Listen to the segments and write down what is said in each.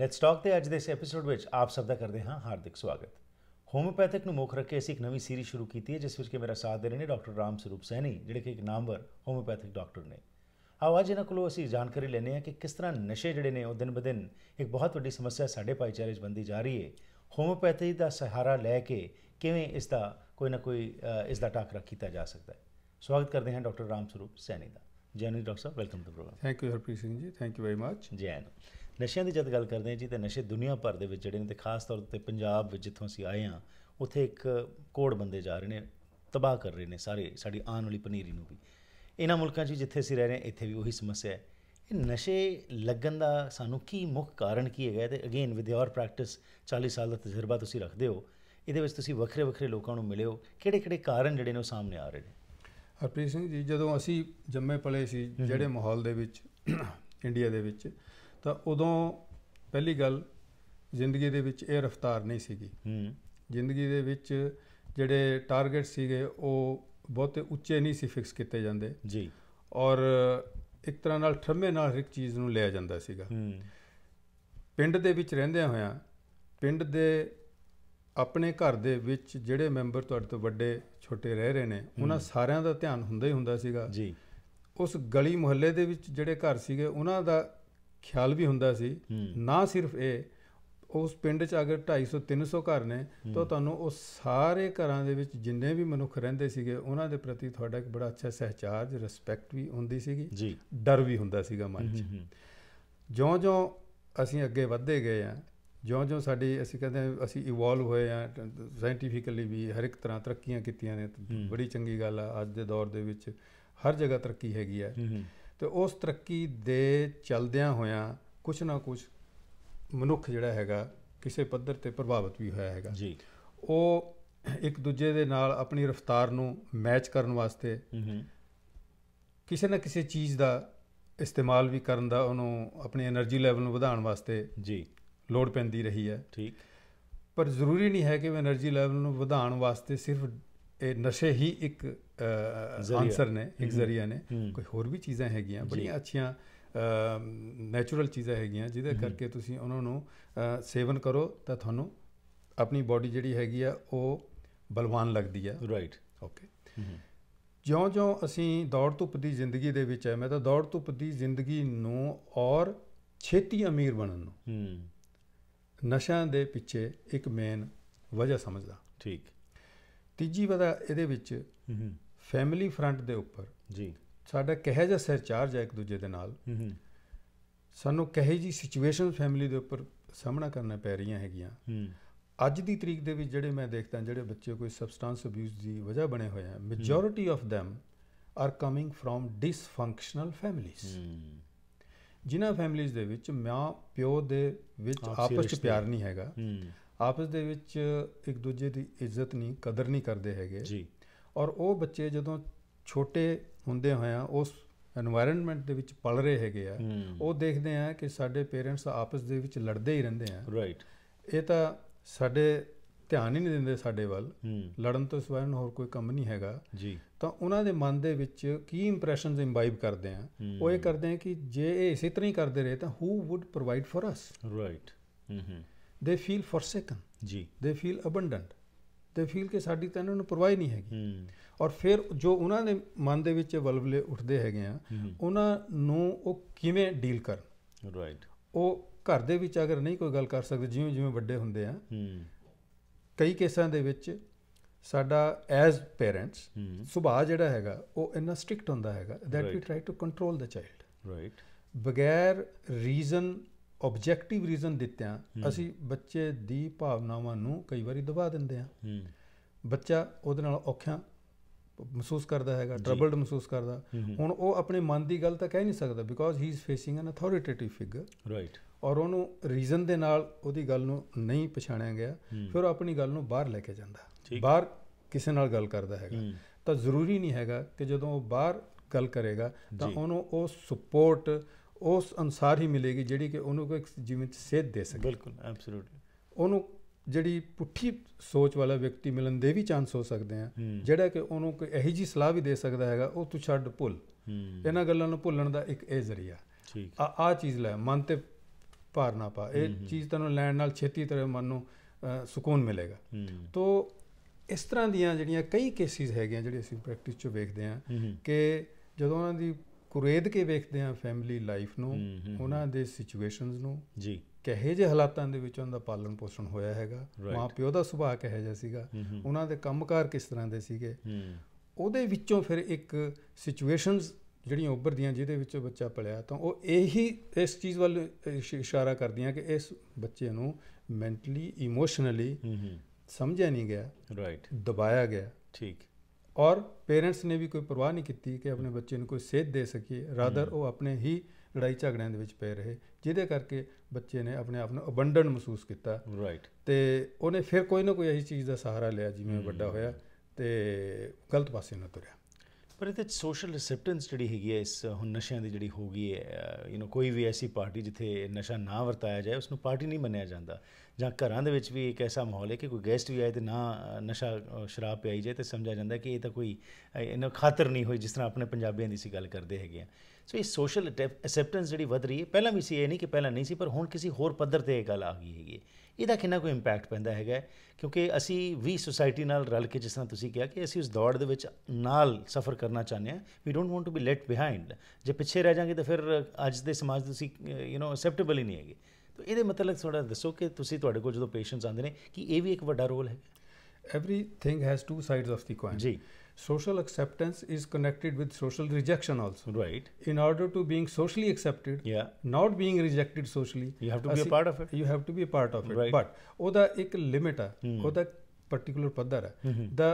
Let's talk ਤੇ ਅੱਜ ਦੇ ਇਸ ਐਪੀਸੋਡ ਵਿੱਚ ਆਪ ਸਭ ਦਾ ਕਰਦੇ ਹਾਂ ਹਾਰਦਿਕ ਸਵਾਗਤ ਹੋਮਿਓਪੈਥਿਕ ਨੂੰ ਮੁੱਖ ਰੱਖ ਕੇ ਅਸੀਂ ਇੱਕ ਨਵੀਂ ਸੀਰੀਜ਼ ਸ਼ੁਰੂ ਕੀਤੀ ਹੈ ਜਿਸ ਵਿੱਚ ਕਿ ਮੇਰਾ ਸਾਥ ਦੇ ਰਹੇ ਨੇ ਡਾਕਟਰ ਰਾਮ ਸਰੂਪ ਸੈਣੀ ਜਿਹੜੇ ਕਿ ਇੱਕ ਨਾਮਵਰ ਹੋਮਿਓਪੈਥਿਕ ਡਾਕਟਰ ਨੇ ਆਓ ਅੱਜ ਇਹਨਾਂ ਕੋਲੋਂ ਅਸੀਂ ਜਾਣਕਾਰੀ ਲੈਣੇ ਆ ਕਿ ਕਿਸ ਤਰ੍ਹਾਂ ਨਸ਼ੇ ਜਿਹੜੇ ਨੇ ਉਹ ਦਿਨ ਬਦਿਨ ਇੱਕ ਬਹੁਤ ਵੱਡੀ ਸਮੱਸਿਆ ਸਾਡੇ ਭਾਈਚਾਰੇ 'ਚ ਬੰਦੀ ਜਾ ਰਹੀ ਹੈ ਹੋਮੋਪੈਥੀ ਦਾ ਸਹਾਰਾ ਲੈ ਕੇ ਕਿਵੇਂ ਇਸ ਦਾ ਕੋਈ ਨਾ ਕੋਈ ਇਸ ਦਾ ਟਾਕਰਾ ਕੀਤਾ ਜਾ ਸਕਦਾ ਹੈ ਸਵਾਗਤ ਕਰਦੇ ਹਾਂ ਡਾਕਟਰ ਰਾਮ ਸਰੂਪ ਸੈਣੀ ਦਾ ਜੈਨੂ ਡਾਕਟਰ ਸਾਹਿਬ welcome to programme thank you Harpreet Singh ji thank you very much ਜੈਨ ਨਸ਼ਿਆਂ ਦੀ ਜਦ ਗੱਲ ਕਰਦੇ ਹਾਂ ਜੀ ਤੇ ਨਸ਼ੇ ਦੁਨੀਆ ਭਰ ਦੇ ਵਿੱਚ ਜਿਹੜੇ ਨੇ ਤੇ ਖਾਸ ਤੌਰ ਤੇ ਪੰਜਾਬ ਵਿੱਚ ਜਿੱਥੋਂ ਅਸੀਂ ਆਏ ਹਾਂ ਉੱਥੇ ਇੱਕ ਕੋੜ ਬੰਦੇ ਜਾ ਰਹੇ ਨੇ ਤਬਾਹ ਕਰ ਰਹੇ ਨੇ ਸਾਰੇ ਸਾਡੀ ਆਉਣ ਵਾਲੀ ਪਨੀਰੀ ਨੂੰ ਵੀ ਇਹਨਾਂ ਮੁਲਕਾਂ 'ਚ ਜਿੱਥੇ ਅਸੀਂ ਰਹਿ ਰਹੇ ਹਾਂ ਇੱਥੇ ਵੀ ਉਹੀ ਸਮੱਸਿਆ ਹੈ ਇਹ ਨਸ਼ੇ ਲੱਗਣ ਦਾ ਸਾਨੂੰ ਕੀ ਮੁੱਖ ਕਾਰਨ ਕੀ ਹੈਗਾ ਤੇ ਅਗੇਨ ਵਿਦ ਯੋਰ ਪ੍ਰੈਕਟਿਸ 40 ਸਾਲ ਦਾ ਤਜਰਬਾ ਤੁਸੀਂ ਰੱਖਦੇ ਹੋ ਇਹਦੇ ਵਿੱਚ ਤੁਸੀਂ ਵੱਖਰੇ ਵੱਖਰੇ ਲੋਕਾਂ ਨੂੰ ਮਿਲੇ ਹੋ ਕਿਹੜੇ ਕਿਹੜੇ ਕਾਰਨ ਜਿਹੜੇ ਨੇ ਉਹ ਸਾਹਮਣੇ ਆ ਰਹੇ ਨੇ ਹਰਪ੍ਰੀਤ ਸਿੰਘ ਜੀ ਜਦੋਂ ਅਸੀਂ ਜੰਮੇ ਪਲੇ ਸੀ ਜਿਹੜੇ ਮਾਹੌਲ ਦੇ ਵਿੱਚ ਇੰਡੀਆ ਦੇ ਵਿੱਚ ਤਾਂ ਉਦੋਂ ਪਹਿਲੀ ਗੱਲ ਜ਼ਿੰਦਗੀ ਦੇ ਵਿੱਚ ਇਹ ਰਫਤਾਰ ਨਹੀਂ ਸੀਗੀ ਹੂੰ ਜ਼ਿੰਦਗੀ ਦੇ ਵਿੱਚ ਜਿਹੜੇ ਟਾਰਗੇਟ ਸੀਗੇ ਉਹ ਬਹੁਤੇ ਉੱਚੇ ਨਹੀਂ ਸੀ ਫਿਕਸ ਕੀਤੇ ਜਾਂਦੇ ਜੀ ਔਰ ਇੱਕ ਤਰ੍ਹਾਂ ਨਾਲ ਠੰਮੇ ਨਾਲ ਹਰ ਇੱਕ ਚੀਜ਼ ਨੂੰ ਲਿਆ ਜਾਂਦਾ ਸੀਗਾ ਪਿੰਡ ਦੇ ਵਿੱਚ ਰਹਿੰਦੇ ਹੋਇਆ ਪਿੰਡ ਦੇ ਆਪਣੇ ਘਰ ਦੇ ਵਿੱਚ ਜਿਹੜੇ ਮੈਂਬਰ ਤੁਹਾਡੇ ਤੋਂ ਵੱਡੇ ਛੋਟੇ ਰਹਿ ਰਹੇ ਨੇ ਉਹਨਾਂ ਸਾਰਿਆਂ ਦਾ ਧਿਆਨ ਹੁੰਦਾ ਹੀ ਹੁੰਦਾ ਸੀਗਾ ਜੀ ਉਸ ਗਲੀ ਮੁਹੱਲੇ ਦੇ ਵਿੱਚ ਜਿਹੜੇ ਘਰ ਸੀਗੇ ਉਹਨਾਂ ਦਾ ਖਿਆਲ ਵੀ ਹੁੰਦਾ ਸੀ ਨਾ ਸਿਰਫ ਇਹ ਉਸ ਪਿੰਡ 'ਚ ਅਗਰ 250 300 ਘਰ ਨੇ ਤਾਂ ਤੁਹਾਨੂੰ ਉਹ ਸਾਰੇ ਘਰਾਂ ਦੇ ਵਿੱਚ ਜਿੰਨੇ ਵੀ ਮਨੁੱਖ ਰਹਿੰਦੇ ਸੀਗੇ ਉਹਨਾਂ ਦੇ ਪ੍ਰਤੀ ਤੁਹਾਡਾ ਇੱਕ ਬੜਾ ਅੱਛਾ ਸਹਿਚਾਰਜ ਰਿਸਪੈਕਟ ਵੀ ਹੁੰਦੀ ਸੀਗੀ ਜੀ ਡਰ ਵੀ ਹੁੰਦਾ ਸੀਗਾ ਮਨ 'ਚ ਜਿਉਂ-ਜਿਉਂ ਅਸੀਂ ਅੱਗੇ ਵਧਦੇ ਗਏ ਆ ਜਿਉਂ-ਜਿਉਂ ਸਾਡੀ ਅਸੀਂ ਕਹਿੰਦੇ ਅਸੀਂ ਇਵੋਲਵ ਹੋਏ ਆ ਸਾਇੰਟੀਫਿਕਲੀ ਵੀ ਹਰ ਇੱਕ ਤਰ੍ਹਾਂ ਤਰੱਕੀਆਂ ਕੀਤੀਆਂ ਨੇ ਬੜੀ ਚੰਗੀ ਗੱਲ ਆ ਅੱਜ ਦੇ ਦੌਰ ਦੇ ਵਿੱਚ ਹਰ ਜਗ੍ਹਾ ਤਰੱਕੀ ਹੈਗੀ ਆ ਤੇ ਉਸ ਤਰੱਕੀ ਦੇ ਚਲਦਿਆਂ ਹੋਇਆਂ ਕੁਛ ਨਾ ਕੁਛ ਮਨੁੱਖ ਜਿਹੜਾ ਹੈਗਾ ਕਿਸੇ ਪੱਧਰ ਤੇ ਪ੍ਰਭਾਵਿਤ ਵੀ ਹੋਇਆ ਹੈਗਾ ਜੀ ਉਹ ਇੱਕ ਦੂਜੇ ਦੇ ਨਾਲ ਆਪਣੀ ਰਫ਼ਤਾਰ ਨੂੰ ਮੈਚ ਕਰਨ ਵਾਸਤੇ ਕਿਸੇ ਨਾ ਕਿਸੇ ਚੀਜ਼ ਦਾ ਇਸਤੇਮਾਲ ਵੀ ਕਰਨ ਦਾ ਉਹਨੂੰ ਆਪਣੀ એનર્ਜੀ ਲੈਵਲ ਨੂੰ ਵਧਾਉਣ ਵਾਸਤੇ ਜੀ ਲੋੜ ਪੈਂਦੀ ਰਹੀ ਹੈ ਠੀਕ ਪਰ ਜ਼ਰੂਰੀ ਨਹੀਂ ਹੈ ਕਿ ਉਹ એનર્ਜੀ ਲੈਵਲ ਨੂੰ ਵਧਾਉਣ ਵਾਸਤੇ ਸਿਰਫ ਇਹ ਨਸ਼ੇ ਹੀ ਇੱਕ ਆਨਸਰ ਨੇ ਇੱਕ ਜ਼ਰੀਆ ਨੇ ਕੋਈ ਹੋਰ ਵੀ ਚੀਜ਼ਾਂ ਹੈਗੀਆਂ ਬੜੀਆਂ ਅੱਛੀਆਂ ਨੈਚੁਰਲ ਚੀਜ਼ਾਂ ਹੈਗੀਆਂ ਜਿਹਦੇ ਕਰਕੇ ਤੁਸੀਂ ਉਹਨਾਂ ਨੂੰ ਸੇਵਨ ਕਰੋ ਤਾਂ ਤੁਹਾਨੂੰ ਆਪਣੀ ਬਾਡੀ ਜਿਹੜੀ ਹੈਗੀ ਆ ਉਹ ਬਲਵਾਨ ਲੱਗਦੀ ਆ ਰਾਈਟ ਓਕੇ ਜਿਉਂ-ਜਿਉਂ ਅਸੀਂ ਦੌੜ ਧੁੱਪ ਦੀ ਜ਼ਿੰਦਗੀ ਦੇ ਵਿੱਚ ਹੈ ਮੈਂ ਤਾਂ ਦੌੜ ਧੁੱਪ ਦੀ ਜ਼ਿੰਦਗੀ ਨੂੰ ਔਰ ਛੇਤੀ ਅਮੀਰ ਬਣਨ ਨੂੰ ਹੂੰ ਨਸ਼ਿਆਂ ਦੇ ਪਿੱਛੇ ਇੱਕ ਮੇਨ ਵਜ੍ਹਾ ਸਮਝਦਾ ਠੀਕ ਤੀਜੀ ਵਜ੍ਹਾ ਇਹਦੇ ਵਿੱਚ ਹੂੰ ਫੈਮਿਲੀ ਫਰੰਟ ਦੇ ਉੱਪਰ ਜੀ ਸਾਡਾ ਕਹੇ ਜਿਹਾ ਸਰਚਾਰਜ ਹੈ ਇੱਕ ਦੂਜੇ ਦੇ ਨਾਲ ਸਾਨੂੰ ਕਹੇ ਜੀ ਸਿਚੁਏਸ਼ਨ ਫੈਮਿਲੀ ਦੇ ਉੱਪਰ ਸਾਹਮਣਾ ਕਰਨਾ ਪੈ ਰਹੀਆਂ ਹੈਗੀਆਂ ਅੱਜ ਦੀ ਤਰੀਕ ਦੇ ਵਿੱਚ ਜਿਹੜੇ ਮੈਂ ਦੇਖਦਾ ਜਿਹੜੇ ਬੱਚੇ ਕੋਈ ਸਬਸਟੈਂਸ ਅਬਿਊਜ਼ ਦੀ ਵਜ੍ਹਾ ਬਣੇ ਹੋਏ ਆ majority of them are coming from dysfunctional families ਜਿਨ੍ਹਾਂ ਫੈਮਿਲੀਜ਼ ਦੇ ਵਿੱਚ ਮਾਂ ਪਿਓ ਦੇ ਵਿੱਚ ਆਪਸ ਵਿੱਚ ਪਿਆਰ ਨਹੀਂ ਹੈਗਾ ਆਪਸ ਦੇ ਵਿੱਚ ਇੱਕ ਦੂਜੇ ਦੀ ਇੱਜ਼ਤ ਨਹੀਂ ਕਦਰ ਨਹੀਂ ਕਰਦੇ ਹੈਗੇ ਜੀ ਔਰ ਉਹ ਬੱਚੇ ਜਦੋਂ ਛੋਟੇ ਹੁੰਦੇ ਹੋਇਆ ਉਸ এনवायरमेंट ਦੇ ਵਿੱਚ ਪਲ ਰਹੇ ਹੈਗੇ ਆ ਉਹ ਦੇਖਦੇ ਆ ਕਿ ਸਾਡੇ ਪੇਰੈਂਟਸ ਆਪਸ ਦੇ ਵਿੱਚ ਲੜਦੇ ਹੀ ਰਹਿੰਦੇ ਆ ਰਾਈਟ ਇਹ ਤਾਂ ਸਾਡੇ ਧਿਆਨ ਹੀ ਨਹੀਂ ਦਿੰਦੇ ਸਾਡੇ ਵੱਲ ਲੜਨ ਤੋਂ ਸਿਵਾਏ ਹੋਰ ਕੋਈ ਕੰਮ ਨਹੀਂ ਹੈਗਾ ਜੀ ਤਾਂ ਉਹਨਾਂ ਦੇ ਮਨ ਦੇ ਵਿੱਚ ਕੀ ਇੰਪ੍ਰੈਸ਼ਨਸ ਇੰਬਾਈਬ ਕਰਦੇ ਆ ਉਹ ਇਹ ਕਰਦੇ ਆ ਕਿ ਜੇ ਇਹ ਇਸੇ ਤਰ੍ਹਾਂ ਹੀ ਕਰਦੇ ਰਹੇ ਤਾਂ who would provide for us right ਹਮ ਹਮ ਦੇ ਫੀਲ ਫੋਰਸੇਕਨ ਜੀ ਦੇ ਫੀਲ ਅਬੰਡੈਂਟ ਦੇ ਫੀਲ ਕਿ ਸਾਡੀ ਤਾਂ ਇਹਨਾਂ ਨੂੰ ਪਰਵਾਹ ਹੀ ਨਹੀਂ ਹੈਗੀ ਔਰ ਫਿਰ ਜੋ ਉਹਨਾਂ ਦੇ ਮਨ ਦੇ ਵਿੱਚ ਵਲਵਲੇ ਉੱਠਦੇ ਹੈਗੇ ਆ ਉਹਨਾਂ ਨੂੰ ਉਹ ਕਿਵੇਂ ਡੀਲ ਕਰਨ ਰਾਈਟ ਉਹ ਘਰ ਦੇ ਵਿੱਚ ਅਗਰ ਨਹੀਂ ਕੋਈ ਗੱਲ ਕਰ ਸਕਦੇ ਜਿਵੇਂ ਜਿਵੇਂ ਵੱਡੇ ਹੁੰਦੇ ਆ ਕਈ ਕੇਸਾਂ ਦੇ ਵਿੱਚ ਸਾਡਾ ਐਜ਼ ਪੇਰੈਂਟਸ ਸੁਭਾਅ ਜਿਹੜਾ ਹੈਗਾ ਉਹ ਇੰਨਾ ਸਟ੍ਰਿਕਟ ਹੁੰਦਾ ਹੈਗਾ that we try to control the child right ਬਗੈਰ ਰੀਜ਼ਨ ਆਬਜੈਕਟਿਵ ਰੀਜ਼ਨ ਦਿੱਤਿਆਂ ਅਸੀਂ ਬੱਚੇ ਦੀ ਭਾਵਨਾਵਾਂ ਨੂੰ ਕਈ ਵਾਰੀ ਦਬਾ ਦਿੰਦੇ ਆ ਬੱਚਾ ਉਹਦੇ ਨਾਲ ਔਖਿਆਂ ਮਹਿਸੂਸ ਕਰਦਾ ਹੈਗਾ ਟਰਬਲਡ ਮਹਿਸੂਸ ਕਰਦਾ ਹੁਣ ਉਹ ਆਪਣੇ ਮਨ ਦੀ ਗੱਲ ਤਾਂ ਕਹਿ ਨਹੀਂ ਸਕਦਾ because he is facing an authoritative figure right ਔਰ ਉਹਨੂੰ ਰੀਜ਼ਨ ਦੇ ਨਾਲ ਉਹਦੀ ਗੱਲ ਨੂੰ ਨਹੀਂ ਪਛਾਣਿਆ ਗਿਆ ਫਿਰ ਉਹ ਆਪਣੀ ਗੱਲ ਨੂੰ ਬਾਹਰ ਲੈ ਕੇ ਜਾਂਦਾ ਬਾਹਰ ਕਿਸੇ ਨਾਲ ਗੱਲ ਕਰਦਾ ਹੈਗਾ ਤਾਂ ਜ਼ਰੂਰੀ ਨਹੀਂ ਹੈਗਾ ਕਿ ਜਦੋਂ ਉਹ ਬਾਹਰ ਗੱਲ ਕਰੇਗਾ ਤਾਂ ਉਹਨੂੰ ਉਹ ਸਪੋਰਟ ਉਸ ਅਨਸਾਰ ਹੀ ਮਿਲੇਗੀ ਜਿਹੜੀ ਕਿ ਉਹਨੂੰ ਕੋਈ ਜੀਵਨ ਚ ਸੇਧ ਦੇ ਸਕੇ ਬਿਲਕੁਲ ਐਬਸੋਲੂਟਲੀ ਉਹਨੂੰ ਜਿਹੜੀ ਪੁੱਠੀ ਸੋਚ ਵਾਲਾ ਵਿਅਕਤੀ ਮਿਲਣ ਦੇ ਵੀ ਚਾਂਸ ਹੋ ਸਕਦੇ ਆ ਜਿਹੜਾ ਕਿ ਉਹਨੂੰ ਕੋਈ ਇਹੋ ਜੀ ਸਲਾਹ ਵੀ ਦੇ ਸਕਦਾ ਹੈਗਾ ਉਹ ਤੂੰ ਛੱਡ ਭੁੱਲ ਇਹਨਾਂ ਗੱਲਾਂ ਨੂੰ ਭੁੱਲਣ ਦਾ ਇੱਕ ਇਹ ਜ਼ਰੀਆ ਠੀਕ ਆ ਆ ਚੀਜ਼ ਲੈ ਮਨ ਤੇ ਭਾਰ ਨਾ ਪਾ ਇਹ ਚੀਜ਼ ਤੈਨੂੰ ਲੈਣ ਨਾਲ ਛੇਤੀ ਤਰ੍ਹਾਂ ਮਨ ਨੂੰ ਸਕੂਨ ਮਿਲੇਗਾ ਤੋ ਇਸ ਤਰ੍ਹਾਂ ਦੀਆਂ ਜਿਹੜੀਆਂ ਕਈ ਕੇਸਿਸ ਹੈਗੀਆਂ ਜਿਹੜੇ ਅਸੀਂ ਪ੍ਰੈਕਟਿਸ 'ਚ ਵੇਖਦੇ ਆ ਕਿ ਜਦੋਂ ਉਹਨਾਂ ਦੀ ਕੁਰੇਦ ਕੇ ਵੇਖਦੇ ਆ ਫੈਮਿਲੀ ਲਾਈਫ ਨੂੰ ਉਹਨਾਂ ਦੇ ਸਿਚੁਏਸ਼ਨਸ ਨੂੰ ਜੀ ਕਹੇ ਜੇ ਹਾਲਾਤਾਂ ਦੇ ਵਿੱਚ ਉਹਨਾਂ ਦਾ ਪਾਲਣ ਪੋਸ਼ਣ ਹੋਇਆ ਹੈਗਾ ਮਾਪਿਓ ਦਾ ਸੁਭਾਅ ਕਿਹੋ ਜਿਹਾ ਸੀਗਾ ਉਹਨਾਂ ਦੇ ਕੰਮਕਾਰ ਕਿਸ ਤਰ੍ਹਾਂ ਦੇ ਸੀਗੇ ਉਹਦੇ ਵਿੱਚੋਂ ਫਿਰ ਇੱਕ ਸਿਚੁਏਸ਼ਨਸ ਜਿਹੜੀਆਂ ਉੱਭਰਦੀਆਂ ਜਿਹਦੇ ਵਿੱਚ ਬੱਚਾ ਪਲਿਆ ਤਾਂ ਉਹ ਇਹੀ ਇਸ ਚੀਜ਼ ਵੱਲ ਇਸ਼ਾਰਾ ਕਰਦੀਆਂ ਕਿ ਇਸ ਬੱਚੇ ਨੂੰ ਮੈਂਟਲੀ ਇਮੋਸ਼ਨਲੀ ਸਮਝਿਆ ਨਹੀਂ ਗਿਆ ਰਾਈਟ ਦਬਾਇਆ ਗਿਆ ਠੀਕ ਔਰ ਪੇਰੈਂਟਸ ਨੇ ਵੀ ਕੋਈ ਪਰਵਾਹ ਨਹੀਂ ਕੀਤੀ ਕਿ ਆਪਣੇ ਬੱਚੇ ਨੂੰ ਕੋਈ ਸੇਧ ਦੇ ਸਕੀਏ ਰਾਦਰ ਉਹ ਆਪਣੇ ਹੀ ਲੜਾਈ ਝਗੜਿਆਂ ਦੇ ਵਿੱਚ ਪਏ ਰਹੇ ਜਿਹਦੇ ਕਰਕੇ ਬੱਚੇ ਨੇ ਆਪਣੇ ਆਪ ਨੂੰ ਅਬੰਡਨ ਮਹਿਸੂਸ ਕੀਤਾ ਰਾਈਟ ਤੇ ਉਹਨੇ ਫਿਰ ਕੋਈ ਨਾ ਕੋਈ ਐਸੀ ਚੀਜ਼ ਦਾ ਸਹਾਰਾ ਲਿਆ ਜਿਵੇਂ ਵੱਡਾ ਹੋਇਆ ਤੇ ਗਲਤ ਪਾਸੇ ਨਾ ਤੁਰਿਆ ਪਰ ਇਹ ਤੇ ਸੋਸ਼ਲ ਰਿਸੈਪਟੈਂਸ ਜਿਹੜੀ ਹੈਗੀ ਹੈ ਇਸ ਹੁਣ ਨਸ਼ਿਆਂ ਦੀ ਜਿਹੜੀ ਹੋ ਗਈ ਹੈ ਯੂ نو ਕੋਈ ਵੀ ਐਸੀ ਪਾਰਟੀ ਜਿੱਥੇ ਨਸ਼ਾ ਨਾ ਵਰਤਾਇਆ ਜਾਏ ਉਸ ਨੂੰ ਪਾਰਟੀ ਨਹੀਂ ਮੰਨਿਆ ਜਾਂਦਾ ਜਾਂ ਘਰਾਂ ਦੇ ਵਿੱਚ ਵੀ ਇੱਕ ਐਸਾ ਮਾਹੌਲ ਹੈ ਕਿ ਕੋਈ ਗੈਸਟ ਵੀ ਆਏ ਤੇ ਨਾ ਨਸ਼ਾ ਸ਼ਰਾਬ ਪਿਆਈ ਜਾਏ ਤੇ ਸਮਝਿਆ ਜਾਂਦਾ ਕਿ ਇਹ ਤਾਂ ਕੋਈ ਇਹਨਾਂ ਖਾਤਰ ਨਹੀਂ ਹੋਈ ਜਿਸ ਤਰ੍ਹਾਂ ਆਪਣੇ ਪੰਜਾਬੀਆਂ ਦੀ ਸੀ ਗੱਲ ਕਰਦੇ ਹੈਗੇ ਆ ਸੋ ਇਹ ਸੋਸ਼ਲ ਅਸੈਪਟੈਂਸ ਜਿਹੜੀ ਵਧ ਰਹੀ ਹੈ ਪਹਿਲਾਂ ਵੀ ਸੀ ਇਹ ਨਹੀਂ ਕਿ ਪਹਿਲਾਂ ਨਹੀਂ ਸੀ ਪਰ ਹੁਣ ਕਿਸੇ ਹੋਰ ਪੱਧਰ ਤੇ ਇਹ ਗੱਲ ਆ ਗਈ ਹੈਗੀ ਇਹਦਾ ਕਿੰਨਾ ਕੋਈ ਇੰਪੈਕਟ ਪੈਂਦਾ ਹੈਗਾ ਕਿਉਂਕਿ ਅਸੀਂ ਵੀ ਸੋਸਾਇਟੀ ਨਾਲ ਰਲ ਕੇ ਜਿਸ ਤਰ੍ਹਾਂ ਤੁਸੀਂ ਕਿਹਾ ਕਿ ਅਸੀਂ ਉਸ ਦੌੜ ਦੇ ਵਿੱਚ ਨਾਲ ਸਫਰ ਕਰਨਾ ਚਾਹੁੰਦੇ ਹਾਂ we don't want to be left behind ਜੇ ਪਿੱਛੇ ਰਹਿ ਜਾਾਂਗੇ ਤਾਂ ਫਿਰ ਅੱਜ ਦੇ ਸਮਾਜ ਤੁਸੀਂ ਯੂ نو ਅਸੈਪਟੇਬਲ ਹੀ ਨਹੀਂ ਹੈਗੇ ਤਾਂ ਇਹਦੇ ਮਤਲਬ ਥੋੜਾ ਦੱਸੋ ਕਿ ਤੁਸੀਂ ਤੁਹਾਡੇ ਕੋਲ ਜਦੋਂ ਪੇਸ਼ੈਂਟਸ ਆਉਂਦੇ ਨੇ ਕਿ ਇਹ ਵੀ ਇੱਕ ਵੱਡਾ ਰੋਲ ਹੈ everything has two sides of the coin ਜੀ social acceptance is connected with social rejection also right in order to being socially accepted yeah not being rejected socially you have to be a part of it you have to be a part of it right. but oda ek limit hai hmm. oda particular padar hai mm-hmm. the